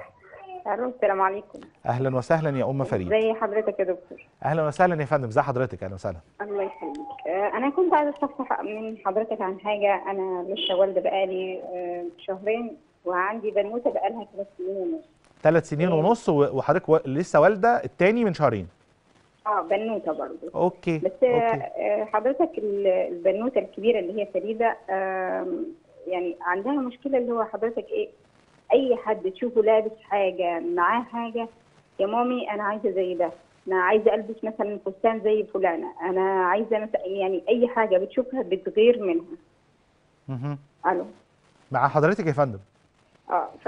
الو السلام عليكم اهلا وسهلا يا ام فريد ازي حضرتك يا دكتور اهلا وسهلا يا فندم ازي حضرتك اهلا وسهلا الله يخليك آه، انا كنت عايزه استفسر من حضرتك عن حاجه انا لسه والده بقالي آه، شهرين وعندي بنوته بقالها ثلاث سنين ونص ثلاث سنين ونص وحضرتك و... لسه والده الثاني من شهرين اه بنوته برضه اوكي بس آه، أوكي. حضرتك البنوته الكبيره اللي هي فريده يعني عندها مشكله اللي هو حضرتك ايه اي حد تشوفه لابس حاجه معاه حاجه يا مامي انا عايزه زي ده انا عايزه البس مثلا فستان زي فلانه انا عايزه مثلا يعني اي حاجه بتشوفها بتغير منها اها الو مع حضرتك يا فندم اه ف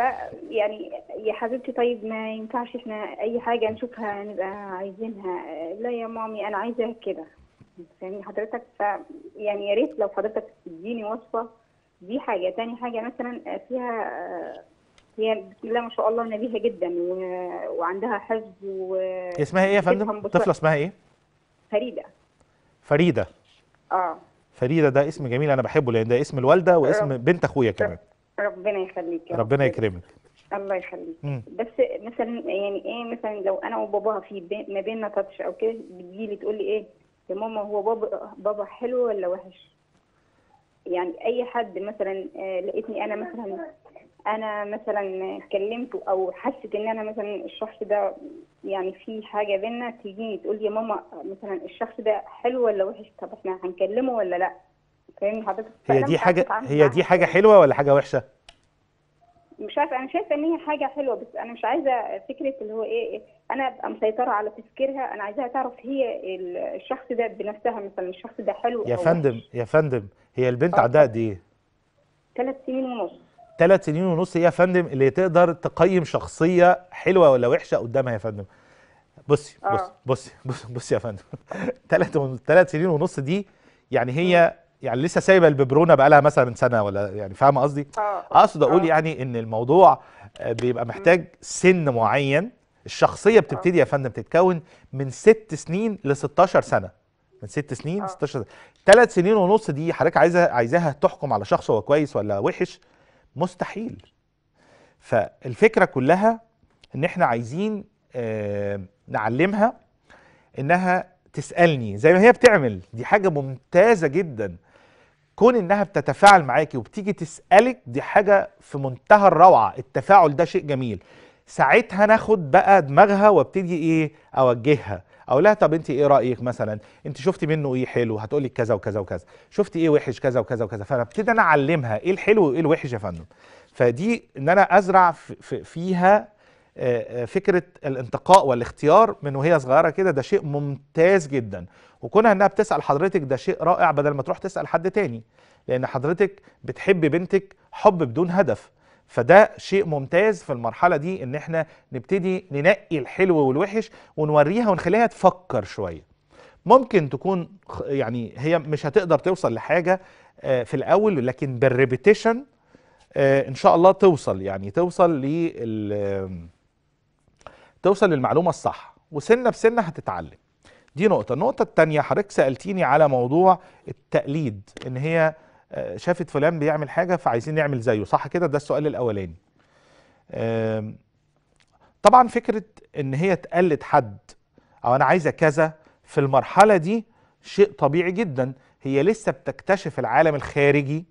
يعني يا حبيبتي طيب ما ينفعش احنا اي حاجه نشوفها نبقى عايزينها لا يا مامي انا عايزه كده فاهمني حضرتك ف يعني يا ريت لو حضرتك تديني وصفه دي حاجه تاني حاجه مثلا فيها آه، هي بسم الله ما شاء الله نبيهه جدا و... وعندها حفظ و اسمها ايه يا فندم؟ طفله اسمها ايه؟ فريده فريده اه فريده ده اسم جميل انا بحبه لان ده اسم الوالده واسم رب... بنت اخويا كمان ربنا يخليك ربنا يكرمك الله يخليك مم. بس مثلا يعني ايه مثلا لو انا وباباها في ما بيننا تاتش او كده بتجيلي تقول لي ايه يا ماما هو بابا بابا حلو ولا وحش؟ يعني اي حد مثلا آه لقيتني انا مثلا انا مثلا اتكلمت او حست ان انا مثلا الشخص ده يعني في حاجه بينا تيجيني تقول لي يا ماما مثلا الشخص ده حلو ولا وحش طب احنا هنكلمه ولا لا فاهمني حضرتك هي دي حاجه هي دي حاجه حلوه ولا حاجه وحشه مش عارفه انا شايفه ان هي حاجه حلوه بس انا مش عايزه فكره اللي هو ايه, إيه، انا ابقى مسيطره على تفكيرها انا عايزاها تعرف هي الشخص ده بنفسها مثلا الشخص ده حلو يا فندم يا فندم هي البنت آه، عندها قد ايه؟ ثلاث سنين ونص ثلاث سنين ونص ايه يا فندم اللي تقدر تقيم شخصيه حلوه ولا وحشه قدامها يا فندم بصي آه. بصي بصي بصي, يا فندم ثلاث ثلاث سنين ونص دي يعني هي يعني لسه سايبه الببرونه بقى لها مثلا سنه ولا يعني فاهمه قصدي؟ آه. اقصد اقول آه. يعني ان الموضوع بيبقى محتاج سن معين الشخصيه بتبتدي يا فندم تتكون من ست سنين ل 16 سنه من ست سنين ل 16 سنه ثلاث سنين ونص دي حضرتك عايزه عايزاها تحكم على شخص هو كويس ولا وحش مستحيل فالفكرة كلها ان احنا عايزين آه، نعلمها انها تسألني زي ما هي بتعمل دي حاجة ممتازة جدا كون انها بتتفاعل معاكي وبتيجي تسألك دي حاجة في منتهى الروعة التفاعل ده شيء جميل ساعتها ناخد بقى دماغها وابتدي ايه اوجهها اقول لها طب انت ايه رايك مثلا انت شفتي منه ايه حلو هتقول لك كذا وكذا وكذا شفتي ايه وحش كذا وكذا وكذا فابتدي انا اعلمها ايه الحلو وايه الوحش يا فندم فدي ان انا ازرع فيها آه، آه، فكره الانتقاء والاختيار من وهي صغيره كده ده شيء ممتاز جدا وكونها انها بتسال حضرتك ده شيء رائع بدل ما تروح تسال حد تاني لان حضرتك بتحبي بنتك حب بدون هدف فده شيء ممتاز في المرحلة دي ان احنا نبتدي ننقي الحلو والوحش ونوريها ونخليها تفكر شوية ممكن تكون يعني هي مش هتقدر توصل لحاجة آه، في الاول لكن بالريبيتيشن آه، ان شاء الله توصل يعني توصل لل توصل للمعلومة الصح وسنة بسنة هتتعلم دي نقطة النقطة التانية حضرتك سألتيني على موضوع التقليد ان هي شافت فلان بيعمل حاجه فعايزين نعمل زيه صح كده ده السؤال الاولاني طبعا فكره ان هي تقلد حد او انا عايزه كذا في المرحله دي شيء طبيعي جدا هي لسه بتكتشف العالم الخارجي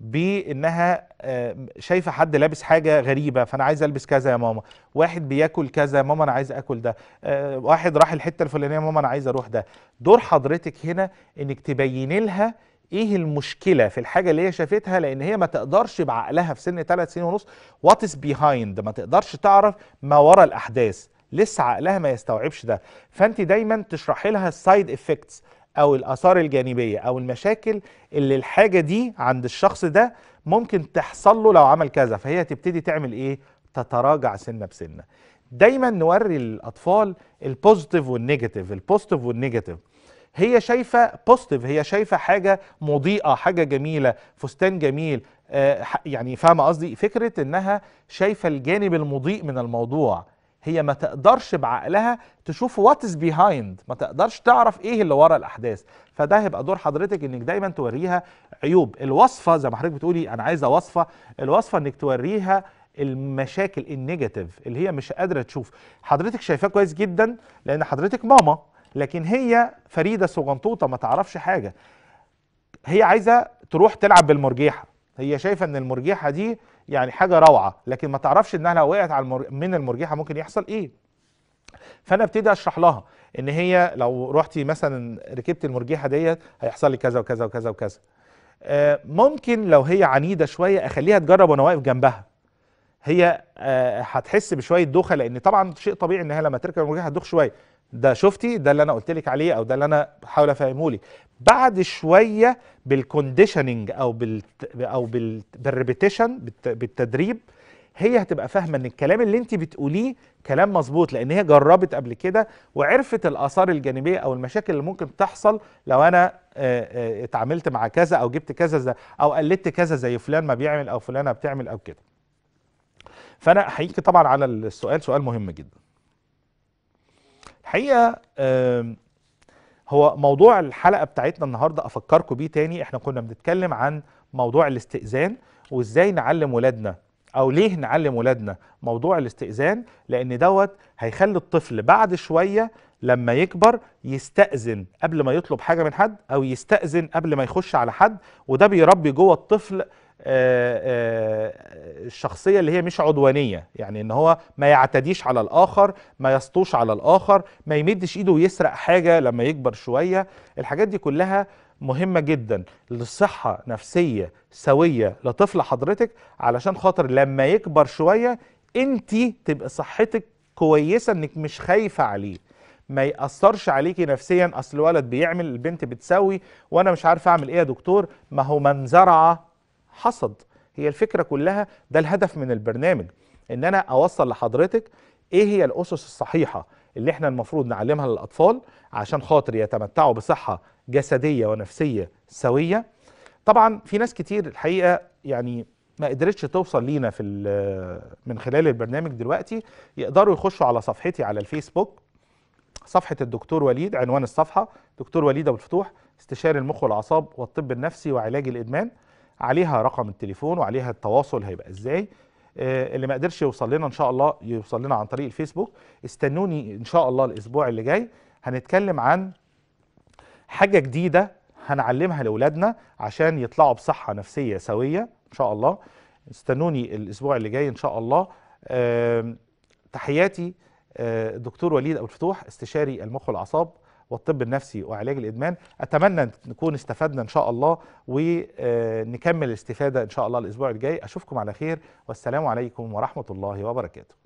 بانها شايفه حد لابس حاجه غريبه فانا عايز البس كذا يا ماما واحد بياكل كذا يا ماما انا عايز اكل ده آه، واحد راح الحته الفلانيه يا ماما انا عايز اروح ده دور حضرتك هنا انك تبيني لها ايه المشكله في الحاجه اللي هي شافتها لان هي ما تقدرش بعقلها في سن 3 سنين ونص وات از بيهايند ما تقدرش تعرف ما وراء الاحداث لسه عقلها ما يستوعبش ده فانت دايما تشرحي لها السايد افكتس او الاثار الجانبيه او المشاكل اللي الحاجه دي عند الشخص ده ممكن تحصل له لو عمل كذا فهي تبتدي تعمل ايه تتراجع سنه بسنه دايما نوري الاطفال البوزيتيف والنيجاتيف البوزيتيف والنيجاتيف هي شايفه بوزيتيف هي شايفه حاجه مضيئه حاجه جميله فستان جميل آه، يعني فاهمه قصدي فكره انها شايفه الجانب المضيء من الموضوع هي ما تقدرش بعقلها تشوف وات از بيهايند ما تقدرش تعرف ايه اللي ورا الاحداث فده هيبقى دور حضرتك انك دايما توريها عيوب الوصفه زي ما حضرتك بتقولي انا عايزه وصفه الوصفه انك توريها المشاكل النيجاتيف اللي هي مش قادره تشوف حضرتك شايفاه كويس جدا لان حضرتك ماما لكن هي فريده صغنطوطه ما تعرفش حاجه هي عايزه تروح تلعب بالمرجيحه هي شايفه ان المرجيحه دي يعني حاجه روعه لكن ما تعرفش انها لو وقعت على المر... من المرجيحه ممكن يحصل ايه فانا ابتدي اشرح لها ان هي لو رحتي مثلا ركبت المرجيحه ديت هيحصل لي كذا وكذا وكذا وكذا آه ممكن لو هي عنيده شويه اخليها تجرب وانا واقف جنبها هي آه هتحس بشويه دوخه لان طبعا شيء طبيعي ان هي لما تركب المرجيحه تدوخ شويه ده شفتي ده اللي انا قلت لك عليه او ده اللي انا بحاول افهمه لك بعد شويه بالكونديشننج او بال او بالريبيتيشن بالتدريب هي هتبقى فاهمه ان الكلام اللي انت بتقوليه كلام مظبوط لان هي جربت قبل كده وعرفت الاثار الجانبيه او المشاكل اللي ممكن تحصل لو انا اتعاملت مع كذا او جبت كذا زي او قلدت كذا زي فلان ما بيعمل او فلانه بتعمل او كده فانا احييكي طبعا على السؤال سؤال مهم جدا الحقيقه هو موضوع الحلقه بتاعتنا النهارده افكركم بيه تاني احنا كنا بنتكلم عن موضوع الاستئذان وازاي نعلم ولادنا او ليه نعلم ولادنا موضوع الاستئذان لان دوت هيخلي الطفل بعد شويه لما يكبر يستأذن قبل ما يطلب حاجه من حد او يستأذن قبل ما يخش على حد وده بيربي جوه الطفل آه، آه، الشخصية اللي هي مش عدوانية يعني ان هو ما يعتديش على الاخر ما يسطوش على الاخر ما يمدش ايده ويسرق حاجة لما يكبر شوية الحاجات دي كلها مهمة جدا للصحة نفسية سوية لطفل حضرتك علشان خاطر لما يكبر شوية انت تبقى صحتك كويسة انك مش خايفة عليه ما يأثرش عليكي نفسيا اصل الولد بيعمل البنت بتسوي وانا مش عارف اعمل ايه يا دكتور ما هو من زرع حصد هي الفكره كلها ده الهدف من البرنامج ان انا اوصل لحضرتك ايه هي الاسس الصحيحه اللي احنا المفروض نعلمها للاطفال عشان خاطر يتمتعوا بصحه جسديه ونفسيه سويه طبعا في ناس كتير الحقيقه يعني ما قدرتش توصل لينا في من خلال البرنامج دلوقتي يقدروا يخشوا على صفحتي على الفيسبوك صفحه الدكتور وليد عنوان الصفحه دكتور وليد ابو الفتوح استشاري المخ والاعصاب والطب النفسي وعلاج الادمان عليها رقم التليفون وعليها التواصل هيبقى ازاي آه، اللي ما قدرش يوصل لنا ان شاء الله يوصل لنا عن طريق الفيسبوك استنوني ان شاء الله الاسبوع اللي جاي هنتكلم عن حاجه جديده هنعلمها لاولادنا عشان يطلعوا بصحه نفسيه سويه ان شاء الله استنوني الاسبوع اللي جاي ان شاء الله تحياتي آه، الدكتور وليد ابو الفتوح استشاري المخ والاعصاب والطب النفسي وعلاج الادمان اتمنى نكون استفدنا ان شاء الله ونكمل الاستفاده ان شاء الله الاسبوع الجاي اشوفكم على خير والسلام عليكم ورحمه الله وبركاته